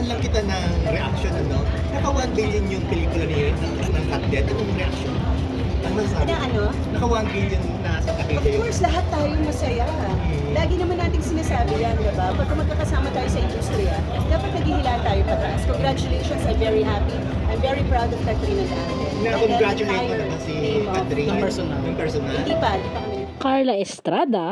tinawagan lang kita ng reaction ano. Naka 1 billion yung pelikula ni ng, ng Cat Dead. Anong reaction? Ano sabi? Na ano? Naka 1 billion na sa Of course, lahat tayo masaya. Mm. Lagi naman nating sinasabi yan, di ba? Pagka magkakasama tayo sa industriya, ah, dapat naghihila tayo pataas. Congratulations, I'm very happy. I'm very proud of Katrina Dante. Na-congratulate mo naman si Katrina. Ng personal. Ng personal. Hindi pa, hindi pa kami. Carla Estrada,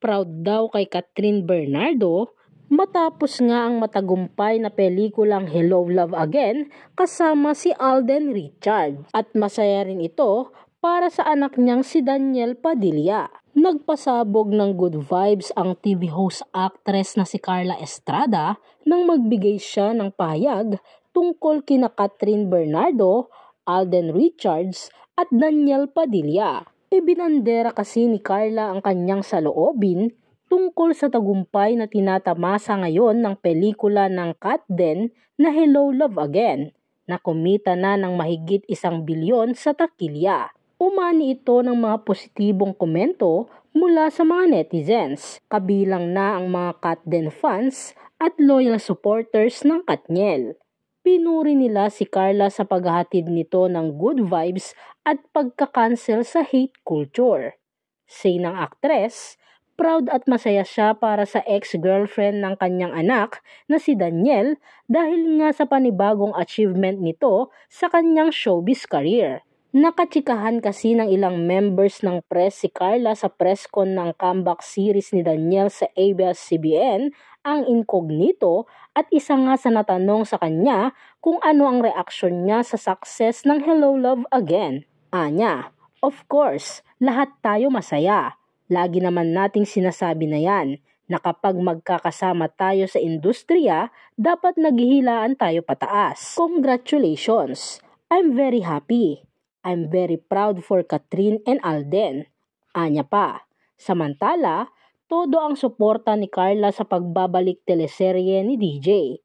proud daw kay Catherine Bernardo Matapos nga ang matagumpay na pelikulang Hello Love Again kasama si Alden Richard at masaya rin ito para sa anak niyang si Daniel Padilla. Nagpasabog ng good vibes ang TV host actress na si Carla Estrada nang magbigay siya ng payag tungkol kina Catherine Bernardo, Alden Richards at Daniel Padilla. Ibinandera kasi ni Carla ang kanyang saloobin tungkol sa tagumpay na tinatamasa ngayon ng pelikula ng Kat Den na Hello Love Again na kumita na ng mahigit isang bilyon sa takilya. Umani ito ng mga positibong komento mula sa mga netizens, kabilang na ang mga Kat Den fans at loyal supporters ng Katniel. Pinuri nila si Carla sa paghahatid nito ng good vibes at pagkakancel sa hate culture. Say ng aktres, Proud at masaya siya para sa ex-girlfriend ng kanyang anak na si Daniel dahil nga sa panibagong achievement nito sa kanyang showbiz career. Nakachikahan kasi ng ilang members ng press si Carla sa presscon ng comeback series ni Daniel sa ABS-CBN ang incognito at isa nga sa natanong sa kanya kung ano ang reaksyon niya sa success ng Hello Love Again. Anya, of course, lahat tayo masaya Lagi naman nating sinasabi na yan na kapag magkakasama tayo sa industriya, dapat naghihilaan tayo pataas. Congratulations! I'm very happy. I'm very proud for Katrin and Alden. Anya pa. Samantala, todo ang suporta ni Carla sa pagbabalik teleserye ni DJ.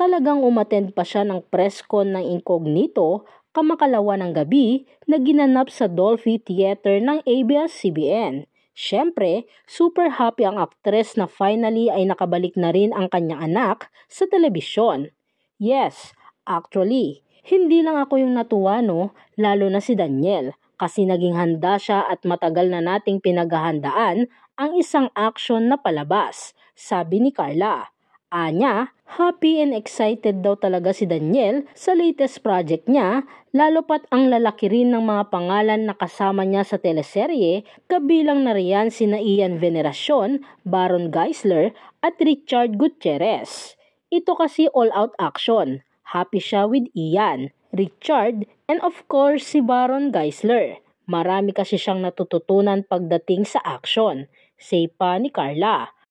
Talagang umattend pa siya ng press ng incognito kamakalawa ng gabi na ginanap sa Dolphy Theater ng ABS-CBN Siyempre, super happy ang aktres na finally ay nakabalik na rin ang kanyang anak sa telebisyon. Yes, actually, hindi lang ako yung natuwa no, lalo na si Daniel kasi naging handa siya at matagal na nating pinaghahandaan ang isang action na palabas, sabi ni Carla. Anya, happy and excited daw talaga si Daniel sa latest project niya, lalo pat ang lalaki rin ng mga pangalan na kasama niya sa teleserye, kabilang na riyan sina Ian Veneracion, Baron Geisler at Richard Gutierrez. Ito kasi all-out action. Happy siya with Ian, Richard, and of course si Baron Geisler. Marami kasi siyang natututunan pagdating sa action. Say pa ni Carla.